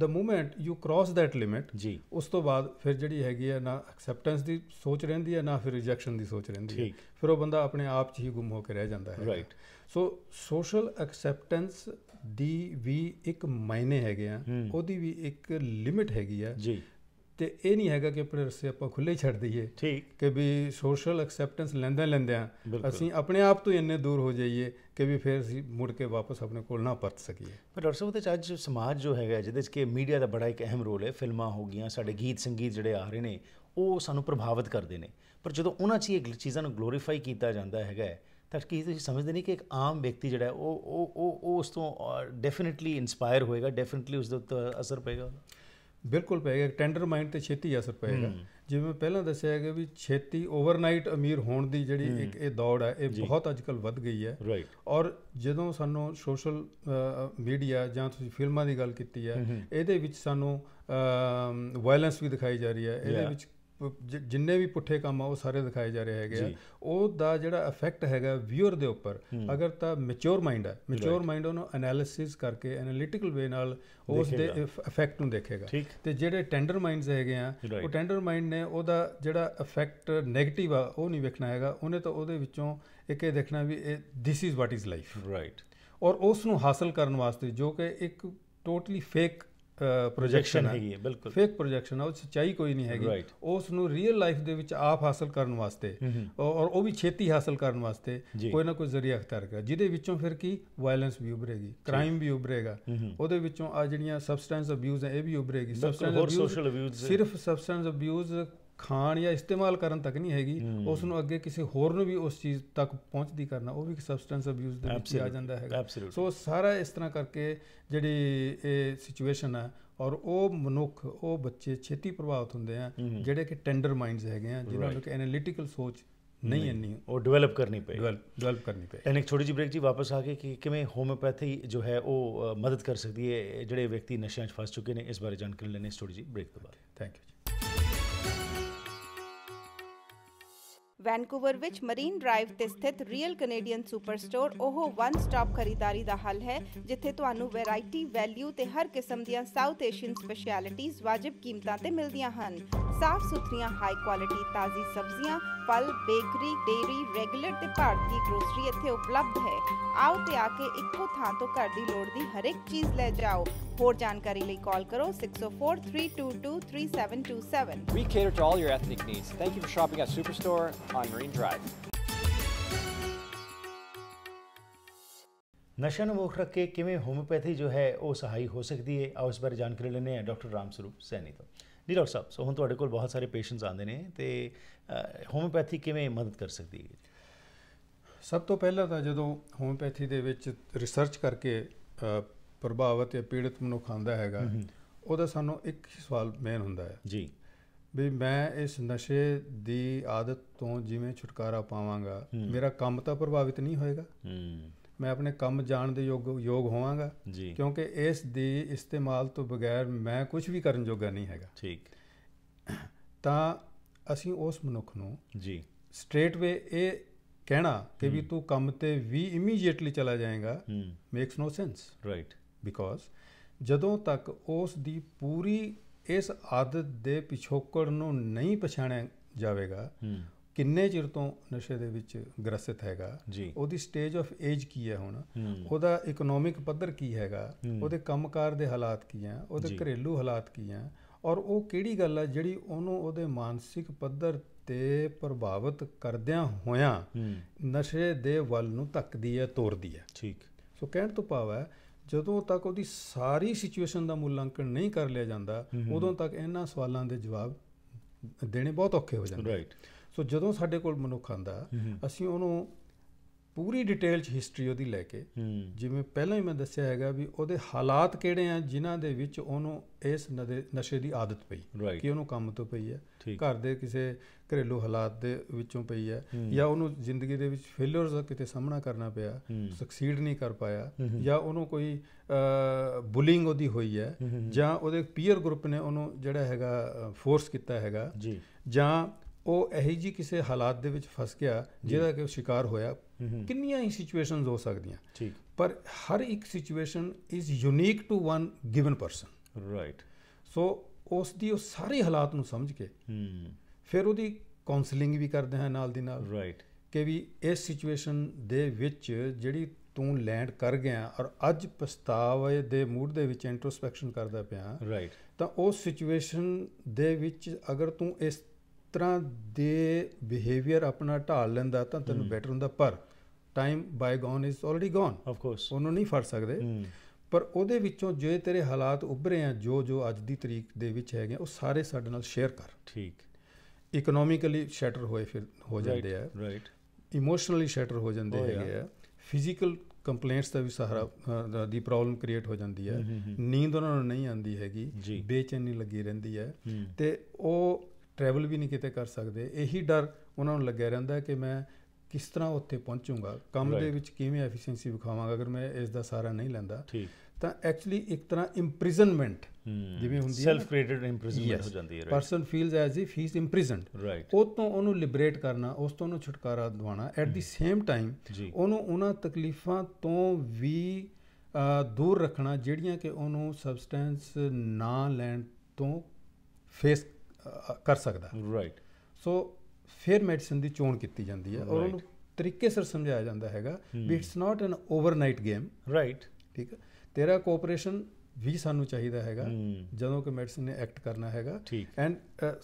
the moment you cross that limit ji us to baad fir jehdi hai hai na acceptance di soch rehndi hai na fir rejection di soch rehndi hai fir oh banda apne aap ch hi gum ho ke reh janda hai right so social acceptance ਦੀ ਵੀ ਇੱਕ ਮਾਇਨੇ ਹੈਗੇ ਆ ਉਹਦੀ ਵੀ ਇੱਕ limit ਹੈਗੀ ਆ ਜੀ ਤੇ ਇਹ ਨਹੀਂ ਹੈਗਾ ਕਿ ਆਪਣੇ ਰਸੇ ਆਪਾਂ ਖੁੱਲੇ ਛੱਡ ਦਈਏ ਠੀਕ ਕਿ ਵੀ ਸੋਸ਼ਲ ਐਕਸੈਪਟੈਂਸ ਲੈਂਦਾ ਆ ਅਸੀਂ ਆਪਣੇ ਆਪ ਤੋਂ ਇੰਨੇ ਦੂਰ ਹੋ ਜਾਈਏ ਕਿ ਵੀ ਫਿਰ ਅਸੀਂ ਮੁੜ ਕੇ ਵਾਪਸ ਆਪਣੇ ਕੋਲ ਨਾ ਪਰਤ ਸਕੀਏ ਪਰ ਡਾਕਟਰ ਸਾਹਿਬ ਤੇ ਅੱਜ ਸਮਾਜ ਜੋ ਹੈਗਾ ਜਿਹਦੇ ਵਿੱਚ ਕਿ ਮੀਡੀਆ ਦਾ ਬੜਾ ਇੱਕ ਅਹਿਮ ਰੋਲ ਹੈ ਫਿਲਮਾਂ ਹੋ ਗਈਆਂ ਸਾਡੇ ਗੀਤ ਸੰਗੀਤ ਜਿਹੜੇ ਆ ਰਹੇ ਨੇ ਉਹ ਸਾਨੂੰ ਪ੍ਰਭਾਵਿਤ ਕਰਦੇ ਨੇ ਪਰ ਜਦੋਂ ਉਹਨਾਂ 'ਚ ਇਹ ਚੀਜ਼ਾਂ ਨੂੰ ਗਲੋਰੀਫਾਈ ਕੀਤਾ ਜਾਂਦਾ ਹੈਗਾ ਤਾਂ ਕੀ ਤੁਸੀਂ ਸਮਝਦੇ ਨਹੀਂ ਕਿ ਇੱਕ ਆਮ ਵਿਅਕਤੀ ਜਿਹੜਾ ਉਹ ਉਹ ਉਹ ਉਸ ਤੋਂ ਡੈਫੀਨਿਟਲੀ ਇਨਸਪਾਇਰ ਹੋਏਗਾ ਡੈਫੀਨਿਟਲੀ ਉਸ ਦੇ ਉੱਤੇ ਅਸਰ ਪਏਗਾ ਬਿਲਕੁਲ ਪਏਗਾ ਟੈਂਡਰ ਮਾਈਂਡ ਤੇ ਛੇਤੀ ਅਸਰ ਪਏਗਾ ਜਿਵੇਂ ਮੈਂ ਪਹਿਲਾਂ ਦੱਸਿਆ ਹੈਗਾ ਵੀ ਛੇਤੀ ਓਵਰਨਾਈਟ ਅਮੀਰ ਹੋਣ ਦੀ ਜਿਹੜੀ ਇੱਕ ਇਹ ਦੌੜ ਹੈ ਇਹ ਬਹੁਤ ਅੱਜਕੱਲ ਵੱਧ ਗਈ ਹੈ ਔਰ ਜਦੋਂ ਸਾਨੂੰ ਸੋਸ਼ਲ ਮੀਡੀਆ ਜਾਂ ਤੁਸੀਂ ਫਿਲਮਾਂ ਦੀ ਗੱਲ ਕੀਤੀ ਹੈ ਇਹਦੇ ਵਿੱਚ ਸਾਨੂੰ ਵਾਇਲੈਂਸ ਵੀ ਦਿਖਾਈ ਜਾ ਰਹੀ ਹੈ ਇਹਦੇ ਵਿੱਚ ਜਿੰਨੇ ਵੀ ਪੁੱਠੇ ਕੰਮ ਆ ਉਹ ਸਾਰੇ ਦਿਖਾਏ ਜਾ ਰਹੇ ਹੈਗੇ ਆ ਉਹ ਦਾ ਜਿਹੜਾ ਇਫੈਕਟ ਹੈਗਾ ਵਿਊਅਰ ਦੇ ਉੱਪਰ ਅਗਰ ਤਾਂ ਮੈਚੁਰ ਮਾਈਂਡ ਹੈ ਮੈਚੁਰ ਮਾਈਂਡ ਉਹਨੂੰ ਐਨਾਲਿਸਿਸ ਕਰਕੇ ਐਨਾਲਿਟਿਕਲ ਵੇ ਨਾਲ ਉਸ ਦੇ ਇਫੈਕਟ ਨੂੰ ਦੇਖੇਗਾ ਤੇ ਜਿਹੜੇ ਟੈਂਡਰ ਮਾਈਂਡਸ ਹੈਗੇ ਆ ਉਹ ਟੈਂਡਰ ਮਾਈਂਡ ਨੇ ਉਹਦਾ ਜਿਹੜਾ ਇਫੈਕਟ 네ਗੇਟਿਵ ਆ ਉਹ ਨਹੀਂ ਵੇਖਣਾ ਹੈਗਾ ਉਹਨੇ ਤਾਂ ਉਹਦੇ ਵਿੱਚੋਂ ਇੱਕ ਇਹ ਦੇਖਣਾ ਵੀ ਇਹ this is what is life right ਔਰ ਉਸ ਨੂੰ ਹਾਸਲ ਕਰਨ ਵਾਸਤੇ ਜੋ ਕਿ ਇੱਕ ਟੋਟਲੀ ਫੇਕ ਪ੍ਰੋਜੈਕਸ਼ਨ ਹੈਗੀ ਹੈ ਬਿਲਕੁਲ ਫੇਕ ਪ੍ਰੋਜੈਕਸ਼ਨ ਆ ਉਹ ਸੱਚਾਈ ਕੋਈ ਨਹੀਂ ਹੈਗੀ ਉਸ ਨੂੰ ਰੀਅਲ ਲਾਈਫ ਦੇ ਵਿੱਚ ਆਪ ਹਾਸਲ ਕਰਨ ਵਾਸਤੇ ਔਰ ਉਹ ਵੀ ਛੇਤੀ ਹਾਸਲ ਕਰਨ ਵਾਸਤੇ ਕੋਈ ਨਾ ਕੋਈ ਜ਼ਰੀਆ ਅਖਤਿਆਰ ਕਰ ਜਿਹਦੇ ਵਿੱਚੋਂ ਫਿਰ ਕੀ ਵਾਇਲੈਂਸ ਵੀ ਉਭਰੇਗੀ ਕ੍ਰਾਈਮ ਵੀ ਉਭਰੇਗਾ ਉਹਦੇ ਵਿੱਚੋਂ ਆ ਜਿਹੜੀਆਂ ਸਬਸਟੈਂਸ ਅਬਿਊਜ਼ ਹੈ ਇਹ ਵੀ ਉਭਰੇਗੀ ਸਬਸਟੈਂਸ ਅਬਿਊਜ਼ ਸਿਰਫ ਸਬਸਟੈਂਸ ਅਬਿਊਜ਼ ਖਾਣ ਜਾਂ ਇਸਤੇਮਾਲ ਕਰਨ ਤੱਕ ਨਹੀਂ ਹੈਗੀ ਉਸ ਨੂੰ ਅੱਗੇ ਕਿਸੇ ਹੋਰ ਨੂੰ ਵੀ ਉਸ ਚੀਜ਼ ਤੱਕ ਪਹੁੰਚਦੀ ਕਰਨਾ ਉਹ ਵੀ ਇੱਕ ਸਬਸਟੈਂਸ ਅਬਿਊਸ ਦੇ ਵਿੱਚ ਆ ਜਾਂਦਾ ਹੈਗਾ ਸੋ ਸਾਰਾ ਇਸ ਤਰ੍ਹਾਂ ਕਰਕੇ ਜਿਹੜੀ ਇਹ ਸਿਚੁਏਸ਼ਨ ਹੈ ਔਰ ਉਹ ਮਨੁੱਖ ਉਹ ਬੱਚੇ ਛੇਤੀ ਪ੍ਰਭਾਵਿਤ ਹੁੰਦੇ ਆ ਜਿਹੜੇ ਕਿ ਟੈਂਡਰ ਮਾਈਂਡਸ ਹੈਗੇ ਆ ਜਿਨ੍ਹਾਂ ਨੂੰ ਕਿ ਐਨਾਲਿਟੀਕਲ ਸੋਚ ਨਹੀਂ ਇੰਨੀ ਉਹ ਡਿਵੈਲਪ ਕਰਨੀ ਪਈ ਡਿਵੈਲਪ ਕਰਨੀ ਪਈ ਐਨ ਇੱਕ ਛੋਟੀ ਜਿਹੀ ਬ੍ਰੇਕ ਜੀ ਵਾਪਸ ਆ ਕੇ ਕਿ ਕਿਵੇਂ ਹੋਮਿਓਪੈਥੀ ਜੋ ਹੈ ਉਹ ਮਦਦ ਕਰ ਸਕਦੀ ਹੈ ਜਿਹੜੇ ਵਿਅਕਤੀ ਨਸ਼ਿਆਂ 'ਚ ਫਸ ਚੁੱਕੇ ਨੇ ਇਸ ਬਾਰੇ ਜਾਣਕਾਰੀ ਲੈਣੀ ਛੋਟੀ ਜਿਹੀ ਜੀ ਬ੍ਰੇਕ ਤੋਂ ਬਾਅਦ ਥੈਂਕ ਯੂ ਵੈਨਕੂਵਰ ਵਿੱਚ ਮਰੀਨ ਡਰਾਈਵ ਤੇ ਸਥਿਤ ਰੀਅਲ ਕੈਨੇਡੀਅਨ ਸੁਪਰ ਸਟੋਰ ਉਹ ਵਨ ਸਟਾਪ ਖਰੀਦਾਰੀ ਦਾ ਹੱਲ ਹੈ ਜਿੱਥੇ ਤੁਹਾਨੂੰ ਵੈਰਾਈਟੀ ਵੈਲਿਊ ਤੇ ਹਰ ਕਿਸਮ ਦੀਆਂ ਸਾਊਥ ਏਸ਼ੀਅਨ ਸਪੈਸ਼ਲਿਟੀਆਂ ਵਾਜਬ ਕੀਮਤਾਂ ਤੇ ਮਿਲਦੀਆਂ ਹਨ ਸਾਫ਼ ਸੁਥਰੀਆਂ ਹਾਈ ਕੁਆਲਿਟੀ ਤਾਜ਼ੀ ਸਬਜ਼ੀਆਂ ਫਲ ਬੇਕਰੀ ਡੇਰੀ ਰੈਗੂਲਰ ਤੇ ਭਾਰਤੀ ਗ੍ਰੋਸਰੀ ਇੱਥੇ ਉਪਲਬਧ ਹੈ ਆਓ ਤੇ ਆ ਕੇ ਇੱਕੋ ਥਾਂ ਤੋਂ ਘਰ ਦੀ ਲੋੜ ਦੀ ਹਰ ਇੱਕ ਚੀਜ਼ ਲੈ ਜਾਓ ਹੋਰ ਜਾਣਕਾਰੀ ਲਈ ਕਾਲ ਕਰੋ 6043223727 We cater to all your ethnic needs. Thank you for shopping at Superstore on Marine Drive. ਨਸ਼ਾ ਨੂੰ ਮੁੱਖ ਰੱਖ ਕੇ ਕਿਵੇਂ ਹੋਮਿਓਪੈਥੀ ਜੋ ਹੈ ਉਹ ਸਹਾਈ ਹੋ ਸਕਦੀ ਹੈ ਆਓ ਇਸ ਬਾਰੇ ਜਾਣਕਾਰੀ ਲੈਣੇ ਆ ਡਾਕਟਰ ਰਾਮ ਸਰੂਪ ਸੈਣੀ ਤੋਂ ਜੀ ਡਾਕਟਰ ਸਾਹਿਬ ਸੋ ਹੁਣ ਤੁਹਾਡੇ ਕੋਲ ਬਹੁਤ ਸਾਰੇ ਪੇਸ਼ੈਂਟਸ ਆਉਂਦੇ ਨੇ ਤੇ ਹੋਮਿਓਪੈਥੀ ਕਿਵੇਂ ਮਦਦ ਕਰ ਸਕਦੀ ਹੈ ਸਭ ਤੋਂ ਪਹਿਲਾਂ ਤਾਂ ਜਦੋਂ ਹੋਮਿਓਪੈਥੀ ਦੇ ਵਿੱਚ ਰਿਸਰਚ ਕਰਕੇ ਪ੍ਰਭਾਵਿਤ ਜਾਂ ਪੀੜਤ ਮਨੁੱਖ ਆਂਦਾ ਹੈਗਾ ਉਹਦਾ ਸਾਨੂੰ ਇੱਕ ਸਵਾਲ ਮੇਨ ਹੁੰਦਾ ਹੈ ਜੀ ਵੀ ਮੈਂ ਇਸ ਨਸ਼ੇ ਦੀ ਆਦਤ ਤੋਂ ਜਿਵੇਂ ਛੁਟਕਾਰਾ ਪਾਵਾਂਗਾ ਮੇਰਾ ਕੰਮ ਤਾਂ ਪ੍ਰਭਾਵਿਤ ਨਹੀਂ ਹੋਏਗਾ ਹੂੰ ਮੈਂ ਆਪਣੇ ਕੰਮ ਜਾਣ ਦੇ ਯੋਗ ਯੋਗ ਹੋਵਾਂਗਾ ਕਿਉਂਕਿ ਇਸ ਦੇ ਇਸਤੇਮਾਲ ਤੋਂ ਬਿਨਾਂ ਮੈਂ ਕੁਝ ਵੀ ਕਰਨ ਯੋਗਾ ਨਹੀਂ ਹੈਗਾ ਠੀਕ ਤਾਂ ਅਸੀਂ ਉਸ ਮਨੁੱਖ ਨੂੰ ਜੀ ਸਟ੍ਰੇਟ ਵੇ ਇਹ ਕਹਿਣਾ ਕਿ ਵੀ ਤੂੰ ਕੰਮ ਤੇ ਵੀ ਇਮੀਡੀਏਟਲੀ ਚਲਾ ਜਾਏਗਾ makes no sense right because ਜਦੋਂ ਤੱਕ ਉਸ ਦੀ ਪੂਰੀ ਇਸ ਆਦਤ ਦੇ ਪਿਛੋਕੜ ਨੂੰ ਨਹੀਂ ਪਛਾਣਿਆ ਜਾਵੇਗਾ ਕਿੰਨੇ ਚਿਰ ਤੋਂ ਨਸ਼ੇ ਦੇ ਵਿੱਚ ਗ੍ਰਸਿਤ ਹੈਗਾ ਉਹਦੀ ਸਟੇਜ ਆਫ ਏਜ ਕੀ ਹੈ ਹੁਣ ਉਹਦਾ ਇਕਨੋਮਿਕ ਪੱਧਰ ਕੀ ਹੈਗਾ ਉਹਦੇ ਕੰਮਕਾਰ ਦੇ ਹਾਲਾਤ ਕੀ ਆ ਉਹਦੇ ਘਰੇਲੂ ਹਾਲਾਤ ਕੀ ਆ ਔਰ ਉਹ ਕਿਹੜੀ ਗੱਲ ਆ ਜਿਹੜੀ ਉਹਨੂੰ ਉਹਦੇ ਮਾਨਸਿਕ ਪੱਧਰ ਤੇ ਪ੍ਰਭਾਵਿਤ ਕਰਦਿਆਂ ਹੋਇਆਂ ਨਸ਼ੇ ਦੇ ਵੱਲ ਨੂੰ ਧੱਕਦੀ ਹੈ ਤੋਰਦੀ ਹੈ ਠੀਕ ਸੋ ਕਹਿਣ ਤੋਂ ਭਾਵ ਹੈ ਜਦੋਂ ਤੱਕ ਉਹਦੀ ਸਾਰੀ ਸਿਚੁਏਸ਼ਨ ਦਾ ਮੁੱਲਾਂਕਣ ਨਹੀਂ ਕਰ ਲਿਆ ਜਾਂਦਾ ਉਦੋਂ ਤੱਕ ਇਹਨਾਂ ਸਵਾਲਾਂ ਦੇ ਜਵਾਬ ਦੇਣੇ ਬਹੁਤ ਔਖੇ ਹੋ ਜਾਂਦੇ ਰਾਈਟ ਸੋ ਜਦੋਂ ਸਾਡੇ ਕੋਲ ਮਨੁੱਖ ਆਂਦਾ ਅਸੀਂ ਉਹਨੂੰ ਪੂਰੀ ਡਿਟੇਲ 'ਚ ਹਿਸਟਰੀ ਉਹਦੀ ਲੈ ਕੇ ਜਿਵੇਂ ਪਹਿਲਾਂ ਹੀ ਮੈਂ ਦੱਸਿਆ ਹੈਗਾ ਵੀ ਉਹਦੇ ਹਾਲਾਤ ਕਿਹੜੇ ਆ ਜਿਨ੍ਹਾਂ ਦੇ ਵਿੱਚ ਉਹਨੂੰ ਇਸ ਨਸ਼ੇ ਦੀ ਆਦਤ ਪਈ ਕਿ ਉਹਨੂੰ ਕੰਮ ਤੋਂ ਪਈ ਹੈ ਘਰ ਦੇ ਕਿਸੇ ਘਰੇਲੂ ਹਾਲਾਤ ਦੇ ਵਿੱਚੋਂ ਪਈ ਹੈ ਜਾਂ ਉਹਨੂੰ ਜ਼ਿੰਦਗੀ ਦੇ ਵਿੱਚ ਫੇਲਿਅਰਸ ਦਾ ਕਿਤੇ ਸਾਹਮਣਾ ਕਰਨਾ ਪਿਆ ਸਕਸੀਡ ਨਹੀਂ ਕਰ ਪਾਇਆ ਜਾਂ ਉਹਨੂੰ ਕੋਈ ਬੁਲਿੰਗ ਉਹਦੀ ਹੋਈ ਹੈ ਜਾਂ ਉਹਦੇ ਪੀਅਰ ਗਰੁੱਪ ਨੇ ਉਹਨੂੰ ਜਿਹੜਾ ਹੈਗਾ ਫੋਰਸ ਕੀਤਾ ਹੈਗਾ ਜਾਂ ਉਹ ਇਹੀ ਜੀ ਕਿਸੇ ਹਾਲਾਤ ਦੇ ਵਿੱਚ ਫਸ ਗਿਆ ਜਿਹਦਾ ਕਿ ਉਹ ਸ਼ਿਕਾਰ ਹੋਇਆ ਕਿੰਨੀਆਂ ਹੀ ਸਿਚੁਏਸ਼ਨਸ ਹੋ ਸਕਦੀਆਂ ਠੀਕ ਪਰ ਹਰ ਇੱਕ situation is unique to one given person right so ਉਸ ਦੀ ਉਹ ਸਾਰੇ ਹਾਲਾਤ ਨੂੰ ਸਮਝ ਕੇ ਫਿਰ ਉਹਦੀ ਕਾਉਂਸਲਿੰਗ ਵੀ ਕਰਦੇ ਹਾਂ ਨਾਲ ਦੀ ਨਾਲ ਰਾਈਟ ਕਿ ਵੀ ਇਸ ਸਿਚੁਏਸ਼ਨ ਦੇ ਵਿੱਚ ਜਿਹੜੀ ਤੂੰ ਲੈਂਡ ਕਰ ਗਿਆ ਔਰ ਅੱਜ ਪਛਤਾਵੇ ਦੇ ਮੂਡ ਦੇ ਵਿੱਚ ਇੰਟਰੋਸਪੈਕਸ਼ਨ ਕਰਦਾ ਪਿਆ ਰਾਈਟ ਤਾਂ ਉਸ ਸਿਚੁਏਸ਼ਨ ਦੇ ਵਿੱਚ ਅਗਰ ਤੂੰ ਇਸ ਤਰ੍ਹਾਂ ਦੇ ਬਿਹੇਵੀਅਰ ਆਪਣਾ ਢਾਲ ਲੈਂਦਾ ਤਾਂ ਤੈਨੂੰ ਬੈਟਰ ਹੁੰਦਾ ਪਰ time gone is already gone of course ਉਹਨੂੰ ਨਹੀਂ ਫੜ ਸਕਦੇ ਪਰ ਉਹਦੇ ਵਿੱਚੋਂ ਜੇ ਤੇਰੇ ਹਾਲਾਤ ਉੱਭਰੇ ਆ ਜੋ ਜੋ ਅੱਜ ਦੀ ਤਰੀਕ ਦੇ ਵਿੱਚ ਹੈਗੇ ਉਹ ਸਾਰੇ ਸਾਡੇ ਨਾਲ ਸ਼ੇਅਰ ਕਰ ਠੀਕ ਇਕਨੋਮਿਕਲੀ ਸ਼ੈਟਰ ਹੋਏ ਫਿਰ ਹੋ ਜਾਂਦੇ ਆ ਰਾਈਟ ਇਮੋਸ਼ਨਲੀ ਸ਼ੈਟਰ ਹੋ ਜਾਂਦੇ ਹੈਗੇ ਆ ਫਿਜ਼ੀਕਲ ਕੰਪਲੇਂਟਸ ਦਾ ਵੀ ਸਹਾਰਾ ਦੀ ਪ੍ਰੋਬਲਮ ਕ੍ਰੀਏਟ ਹੋ ਜਾਂਦੀ ਹੈ ਨੀਂਦ ਉਹਨਾਂ ਨੂੰ ਨਹੀਂ ਆਉਂਦੀ ਹੈਗੀ ਬੇਚੈਨੀ ਲੱਗੀ ਰਹਿੰਦੀ ਹੈ ਤੇ ਉਹ ਟਰੈਵਲ ਵੀ ਨਹੀਂ ਕਿਤੇ ਕਰ ਸਕਦੇ ਇਹੀ ਡਰ ਉਹਨਾਂ ਨੂੰ ਲੱਗਿਆ ਰਹਿੰਦਾ ਕਿ ਮੈਂ ਕਿਸ ਤਰ੍ਹਾਂ ਉੱਥੇ ਪਹੁੰਚੂਗਾ ਕੰਮ ਦੇ ਵਿੱਚ ਕਿਵੇਂ ਐਫੀਸ਼ੀਐਂਸੀ ਵਿਖਾਵਾਂਗਾ ਅਗਰ ਮੈਂ ਇਸ ਦਾ ਸਾਰਾ ਨਹੀਂ ਲੈਂਦਾ ਤਾਂ ਐਕਚੁਅਲੀ ਇੱਕ ਤਰ੍ਹਾਂ ਇੰਪ੍ਰਿਜ਼ਨਮੈਂਟ ਜਿਵੇਂ ਹੁੰਦੀ ਹੈ ਸੈਲਫ ਕ੍ਰੀਏਟਡ ਇੰਪ੍ਰਿਜ਼ਨਮੈਂਟ ਹੋ ਜਾਂਦੀ ਹੈ person feels as if he is imprisoned ਉਹ ਤੋਂ ਉਹਨੂੰ ਲਿਬਰੇਟ ਕਰਨਾ ਉਸ ਤੋਂ ਉਹਨੂੰ ਛੁਟਕਾਰਾ ਦਿਵਾਉਣਾ ਐਟ ਦੀ ਸੇਮ ਟਾਈਮ ਉਹਨੂੰ ਉਹਨਾਂ ਤਕਲੀਫਾਂ ਤੋਂ ਵੀ ਦੂਰ ਰੱਖਣਾ ਜਿਹੜੀਆਂ ਕਿ ਉਹਨੂੰ ਸਬਸਟੈਂਸ ਨਾ ਲੈਣ ਤੋਂ ਫੇਸ ਕਰ ਸਕਦਾ ਰਾਈਟ ਸੋ ਫਿਰ ਮੈਡੀਸਨ ਦੀ ਚੋਣ ਕੀਤੀ ਜਾਂਦੀ ਹੈ ਔਰ ਉਹਨੂੰ ਤਰੀਕੇ ਸਿਰ ਸਮਝਾਇਆ ਜਾਂਦਾ ਹੈਗਾ ਵੀ it's not an overnight game right ਠੀਕ ਹੈ ਤੇਰਾ ਕੋਆਪਰੇਸ਼ਨ ਵੀ ਸਾਨੂੰ ਚਾਹੀਦਾ ਹੈਗਾ ਜਦੋਂ ਕਿ ਮੈਡੀਸਨ ਨੇ ਐਕਟ ਕਰਨਾ ਹੈਗਾ ਐਂਡ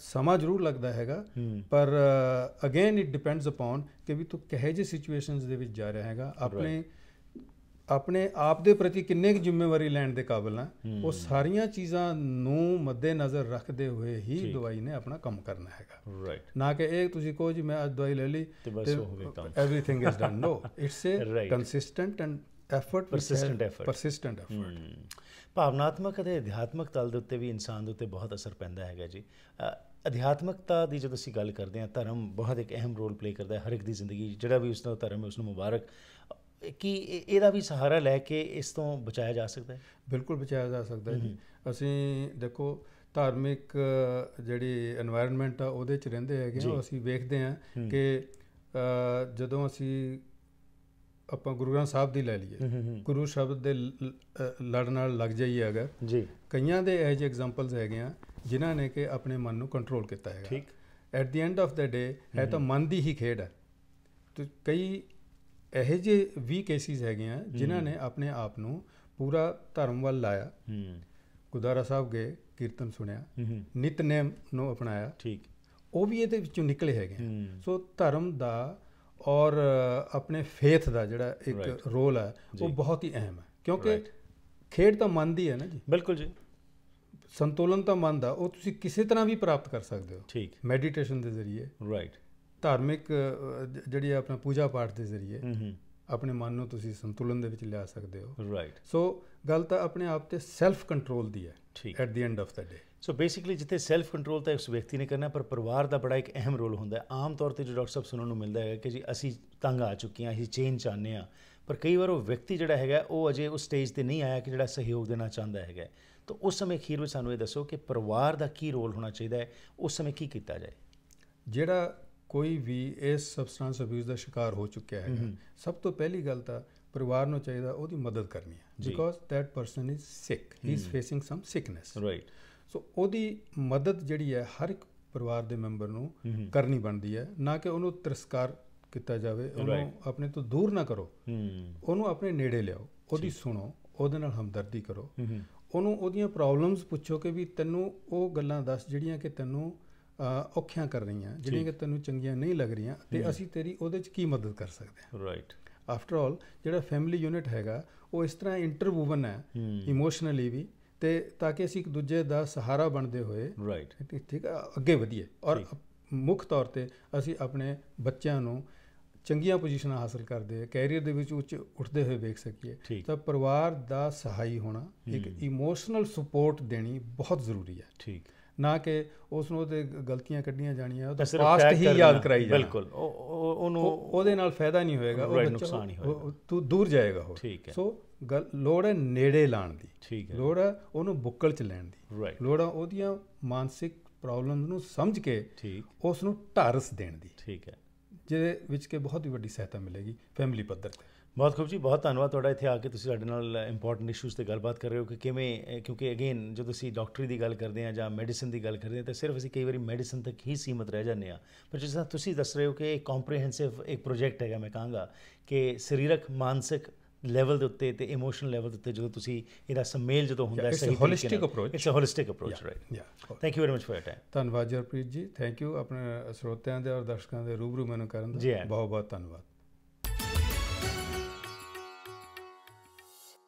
ਸਮਾਂ ਜ਼ਰੂਰ ਲੱਗਦਾ ਹੈਗਾ ਪਰ ਅਗੇਨ ਇਟ ਡਿਪੈਂਡਸ ਅਪਨ ਕਿ ਵੀ ਤੂੰ ਕਹੇ ਜੇ ਸਿਚੁਏਸ਼ਨਸ ਦੇ ਵਿੱਚ ਜਾ ਰਿਹਾ ਹੈਗਾ ਆਪਣੇ ਆਪਣੇ ਆਪ ਦੇ ਪ੍ਰਤੀ ਕਿੰਨੇ ਕੁ ਜ਼ਿੰਮੇਵਾਰੀ ਲੈਣ ਦੇ ਕਾਬਿਲ ਆ ਉਹ ਸਾਰੀਆਂ ਚੀਜ਼ਾਂ ਨੂੰ ਮੱਦੇ ਨਜ਼ਰ ਰੱਖਦੇ ਹੋਏ ਹੀ ਦਵਾਈ ਨੇ ਆਪਣਾ ਕੰਮ ਕਰਨਾ ਹੈਗਾ ਰਾਈਟ ਨਾ ਕਿ ਇਹ ਤੁਸੀਂ ਕਹੋ ਜੀ ਮੈਂ ਅੱਜ ਦਵਾਈ ਲੈ ਲਈ ਤੇ ਬਸ ਹੋ ਗਿਆ ਕੰਮ everything is done no it's a consistent and effort persistent effort persistent effort ਭਾਵਨਾਤਮਕ ਅਤੇ ਅਧਿਆਤਮਕ ਤਲ ਦੇ ਉੱਤੇ ਵੀ ਇਨਸਾਨ ਦੇ ਉੱਤੇ ਬਹੁਤ ਅਸਰ ਪੈਂਦਾ ਹੈਗਾ ਜੀ ਅਧਿਆਤਮਕਤਾ ਦੀ ਜਦੋਂ ਅਸੀਂ ਗੱਲ ਕਰਦੇ ਹਾਂ ਧਰਮ ਬਹੁਤ ਇੱਕ ਅਹਿਮ ਰੋਲ ਪਲੇ ਕਰਦਾ ਹੈ ਹਰ ਇੱਕ ਦੀ ਜ਼ਿੰਦਗੀ ਜਿਹੜਾ ਵੀ ਉਸ ਦਾ ਧਰਮ ਹੈ ਉਸ ਨੂੰ ਮੁਬਾਰਕ ਕੀ ਇਹਦਾ ਵੀ ਸਹਾਰਾ ਲੈ ਕੇ ਇਸ ਤੋਂ ਬਚਾਇਆ ਜਾ ਸਕਦਾ ਹੈ ਬਿਲਕੁਲ ਬਚਾਇਆ ਜਾ ਸਕਦਾ ਹੈ ਜੀ ਅਸੀਂ ਦੇਖੋ ਧਾਰਮਿਕ ਜਿਹੜੀ এনवायरमेंट ਆ ਉਹਦੇ ਚ ਰਹਿੰਦੇ ਹੈਗੇ ਆ ਅਸੀਂ ਵੇਖਦੇ ਆ ਕਿ ਜਦੋਂ ਅਸੀਂ ਆਪਾਂ ਗੁਰੂ ਗ੍ਰੰਥ ਸਾਹਿਬ ਦੀ ਲੈ ਲਈਏ ਗੁਰੂ ਸ਼ਬਦ ਦੇ ਲੜ ਨਾਲ ਲੱਗ ਜਾਈਏ ਅਗਰ ਜੀ ਕਈਆਂ ਦੇ ਇਹ ਜਿਹੇ ਐਗਜ਼ਾਮਪਲਸ ਹੈਗੇ ਆ ਜਿਨ੍ਹਾਂ ਨੇ ਕਿ ਆਪਣੇ ਮਨ ਨੂੰ ਕੰਟਰੋਲ ਕੀਤਾ ਹੈਗਾ ਠੀਕ at the end of the day ਇਹ ਤਾਂ ਮਨ ਦੀ ਹੀ ਖੇਡ ਹੈ ਤੇ ਕਈ ਇਹੋ ਜਿਹੇ ਵੀ ਕੇਸਿਸ ਹੈਗੇ ਆ ਜਿਨ੍ਹਾਂ ਨੇ ਆਪਣੇ ਆਪ ਨੂੰ ਪੂਰਾ ਧਰਮ ਵੱਲ ਲਾਇਆ ਹੂੰ ਗੁਦਾਰਾ ਸਾਹਿਬ ਗਏ ਕੀਰਤਨ ਸੁਣਿਆ ਹੂੰ ਨਿਤਨੇਮ ਨੂੰ ਅਪਣਾਇਆ ਠੀਕ ਉਹ ਵੀ ਇਹਦੇ ਵਿੱਚੋਂ ਨਿਕਲੇ ਹੈਗੇ ਸੋ ਧਰਮ ਦਾ ਔਰ ਆਪਣੇ ਫੇਥ ਦਾ ਜਿਹੜਾ ਇੱਕ ਰੋਲ ਹੈ ਉਹ ਬਹੁਤ ਹੀ ਅਹਿਮ ਹੈ ਕਿਉਂਕਿ ਖੇਡ ਤਾਂ ਮਨ ਦੀ ਹੈ ਨਾ ਜੀ ਬਿਲਕੁਲ ਜੀ ਸੰਤੁਲਨ ਤਾਂ ਮਨ ਦਾ ਉਹ ਤੁਸੀਂ ਕਿਸੇ ਤਰ੍ਹਾਂ ਵੀ ਪ੍ਰਾਪਤ ਕਰ ਸਕਦੇ ਹੋ ਠੀਕ ਮੈਡੀਟੇਸ਼ਨ ਦੇ ਜ਼ਰੀਏ ਰਾਈਟ ਧਾਰਮਿਕ ਜਿਹੜੀ ਆਪਣਾ ਪੂਜਾ ਪਾਠ ਦੇ ਜ਼ਰੀਏ ਆਪਣੇ ਮਨ ਨੂੰ ਤੁਸੀਂ ਸੰਤੁਲਨ ਦੇ ਵਿੱਚ ਲਿਆ ਸਕਦੇ ਹੋ ਰਾਈਟ ਸੋ ਗੱਲ ਤਾਂ ਆਪਣੇ ਆਪ ਤੇ ਸੈਲਫ ਕੰਟਰੋਲ ਦੀ ਹੈ at the end of the day so basically ਜਿੱਥੇ ਸੈਲਫ ਕੰਟਰੋਲ ਤਾਂ ਉਸ ਵਿਅਕਤੀ ਨੇ ਕਰਨਾ ਪਰ ਪਰਿਵਾਰ ਦਾ ਬੜਾ ਇੱਕ ਅਹਿਮ ਰੋਲ ਹੁੰਦਾ ਹੈ ਆਮ ਤੌਰ ਤੇ ਜੋ ਡਾਕਟਰ ਸਾਹਿਬ ਸੁਣਨ ਨੂੰ ਮਿਲਦਾ ਹੈ ਕਿ ਜੀ ਅਸੀਂ ਤੰਗ ਆ ਚੁੱਕੇ ਹਾਂ ਅਸੀਂ ਚੇਂਜ ਚਾਹੁੰਦੇ ਹਾਂ ਪਰ ਕਈ ਵਾਰ ਉਹ ਵਿਅਕਤੀ ਜਿਹੜਾ ਹੈਗਾ ਉਹ ਅਜੇ ਉਸ ਸਟੇਜ ਤੇ ਨਹੀਂ ਆਇਆ ਕਿ ਜਿਹੜਾ ਸਹਿਯੋਗ ਦੇਣਾ ਚਾਹੁੰਦਾ ਹੈਗਾ ਤਾਂ ਉਸ ਸਮੇਂ ਖੀਰ ਵਿੱਚ ਸਾਨੂੰ ਇਹ ਦੱਸੋ ਕਿ ਪਰਿਵਾਰ ਦਾ ਕੀ ਰੋਲ ਹੋਣਾ ਚਾਹੀਦਾ ਹੈ ਉਸ ਸਮੇਂ ਕੀ ਕੀਤਾ ਜਾਏ ਜਿਹੜਾ ਕੋਈ ਵੀ ਇਸ ਸਬਸਟੈਂਸ ਅਬਿਊਜ਼ ਦਾ ਸ਼ਿਕਾਰ ਹੋ ਚੁੱਕਿਆ ਹੈ ਸਭ ਤੋਂ ਪਹਿਲੀ ਗੱਲ ਤਾਂ ਪਰਿਵਾਰ ਨੂੰ ਚਾਹੀਦਾ ਉਹਦੀ ਮਦਦ ਕਰਨੀ ਹੈ because that person is sick he is facing some sickness right so ਉਹਦੀ ਮਦਦ ਜਿਹੜੀ ਹੈ ਹਰ ਇੱਕ ਪਰਿਵਾਰ ਦੇ ਮੈਂਬਰ ਨੂੰ ਕਰਨੀ ਬਣਦੀ ਹੈ ਨਾ ਕਿ ਉਹਨੂੰ ਤਿਰਸਕਾਰ ਕੀਤਾ ਜਾਵੇ ਉਹਨੂੰ ਆਪਣੇ ਤੋਂ ਦੂਰ ਨਾ ਕਰੋ ਉਹਨੂੰ ਆਪਣੇ ਨੇੜੇ ਲਿਆਓ ਉਹਦੀ ਸੁਣੋ ਉਹਦੇ ਨਾਲ ਹਮਦਰਦੀ ਕਰੋ ਉਹਨੂੰ ਉਹਦੀਆਂ ਪ੍ਰੋਬਲਮਸ ਪੁੱਛੋ ਕਿ ਵੀ ਤੈਨੂੰ ਉਹ ਗੱਲਾਂ ਦੱਸ ਜਿਹੜੀਆਂ ਕਿ ਤੈਨੂੰ ਔਖੀਆਂ ਕਰ ਰਹੀਆਂ ਜਿਹੜੀਆਂ ਕਿ ਤੈਨੂੰ ਚੰਗੀਆਂ ਨਹੀਂ ਲੱਗ ਰਹੀਆਂ ਤੇ ਅਸੀਂ ਤੇਰੀ ਉਹਦੇ 'ਚ ਕੀ ਮਦਦ ਕਰ ਸਕਦੇ ਹਾਂ ਰਾਈਟ ਆਫਟਰ ਆਲ ਜਿਹੜਾ ਫੈਮਿਲੀ ਯੂਨਿਟ ਹੈਗਾ ਉਹ ਇਸ ਤਰ੍ਹਾਂ ਇੰਟਰਵੂਵਨ ਹੈ ਇਮੋਸ਼ਨਲੀ ਵੀ ਤੇ ਤਾਂ ਕਿ ਅਸੀਂ ਇੱਕ ਦੂਜੇ ਦਾ ਸਹਾਰਾ ਬਣਦੇ ਹੋਏ ਰਾਈਟ ਠੀਕ ਹੈ ਅੱਗੇ ਵਧੀਏ ਔਰ ਮੁੱਖ ਤੌਰ ਤੇ ਅਸੀਂ ਆਪਣੇ ਬੱਚਿਆਂ ਨੂੰ ਚੰਗੀਆਂ ਪੋਜੀਸ਼ਨਾਂ ਹਾਸਲ ਕਰਦੇ ਕੈਰੀਅਰ ਦੇ ਵਿੱਚ ਉੱਚ ਉੱਠਦੇ ਹੋਏ ਵੇਖ ਸਕੀਏ ਤਾਂ ਪਰਿਵਾਰ ਦਾ ਸਹਾਈ ਹੋਣਾ ਇੱਕ ਇਮੋਸ਼ਨਲ ਸਪੋਰਟ ਦੇਣੀ ਬਹੁਤ ਜ਼ਰੂਰੀ ਹੈ ਠੀਕ ਨਾ ਕਿ ਉਸ ਨੂੰ ਤੇ ਗਲਤੀਆਂ ਕੱਢੀਆਂ ਜਾਣੀਆਂ ਉਹ ਤਾਂ ਪਾਸਟ ਹੀ ਯਾਦ ਕਰਾਈ ਜਾਣਾ ਬਿਲਕੁਲ ਉਹਨੂੰ ਉਹਦੇ ਨਾਲ ਫਾਇਦਾ ਨਹੀਂ ਹੋਏਗਾ ਉਹ ਨੁਕਸਾਨ ਹੀ ਹੋਏਗਾ ਤੂੰ ਦੂਰ ਜਾਏਗਾ ਉਹ ਸੋ ਲੋੜ ਹੈ ਨੇੜੇ ਲਾਣ ਦੀ ਠੀਕ ਹੈ ਲੋੜ ਹੈ ਉਹਨੂੰ ਬੁੱਕਲ ਚ ਲੈਣ ਦੀ ਲੋੜ ਹੈ ਉਹਦੀਆਂ ਮਾਨਸਿਕ ਪ੍ਰੋਬਲਮਸ ਨੂੰ ਸਮਝ ਕੇ ਉਸ ਨੂੰ ਟਾਰਸ ਦੇਣ ਦੀ ਠੀਕ ਹੈ ਜਿਹਦੇ ਵਿੱਚ ਕਿ ਬਹੁਤ ਹੀ ਵੱਡੀ ਸਹਾਇਤਾ ਮਿਲੇਗੀ ਫੈਮਿਲੀ ਪੱਧਰ ਤੇ ਬਹੁਤ ਖੂਬ ਜੀ ਬਹੁਤ ਧੰਨਵਾਦ ਤੁਹਾਡਾ ਇੱਥੇ ਆ ਕੇ ਤੁਸੀਂ ਸਾਡੇ ਨਾਲ ਇੰਪੋਰਟੈਂਟ ਇਸ਼ੂਸ ਤੇ ਗੱਲਬਾਤ ਕਰ ਰਹੇ ਹੋ ਕਿ ਕਿਵੇਂ ਕਿਉਂਕਿ ਅਗੇਨ ਜਦੋਂ ਤੁਸੀਂ ਡਾਕਟਰੀ ਦੀ ਗੱਲ ਕਰਦੇ ਆ ਜਾਂ ਮੈਡੀਸਿਨ ਦੀ ਗੱਲ ਕਰਦੇ ਆ ਤਾਂ ਸਿਰਫ ਅਸੀਂ ਕਈ ਵਾਰੀ ਮੈਡੀਸਿਨ ਤੱਕ ਹੀ ਸੀਮਤ ਰਹਿ ਜਾਂਦੇ ਆ ਪਰ ਜਿਸ ਤਰ੍ਹਾਂ ਤੁਸੀਂ ਦੱਸ ਰਹੇ ਹੋ ਕਿ ਇੱਕ ਕੰਪਰੀਹੈਂਸਿਵ ਇੱਕ ਪ੍ਰੋਜੈਕਟ ਹੈਗਾ ਮੈਂ ਕਹਾਂਗਾ ਕਿ ਸਰੀਰਕ ਮਾਨਸਿਕ ਲੈਵਲ ਦੇ ਉੱਤੇ ਤੇ ਇਮੋਸ਼ਨਲ ਲੈਵਲ ਦੇ ਉੱਤੇ ਜਦੋਂ ਤੁਸੀਂ ਇਹਦਾ ਸਮੇਲ ਜਦੋਂ ਹੁੰਦਾ ਹੈ ਸਹੀ ਤਰੀਕੇ holistic approach it's a holistic approach right thank you very much for your time ਧੰਨਵਾਦ ਜਰਪ੍ਰੀਤ ਜੀ ਥੈਂਕ ਯੂ ਆਪਣੇ ਸਰੋਤਿਆਂ ਦੇ ਔਰ ਦਰਸ਼ਕਾਂ ਦੇ ਰੂਬਰੂ ਮੈਨੂੰ ਕਰਨ ਦਾ ਬਹੁਤ ਬਹੁਤ ਧੰਨਵਾਦ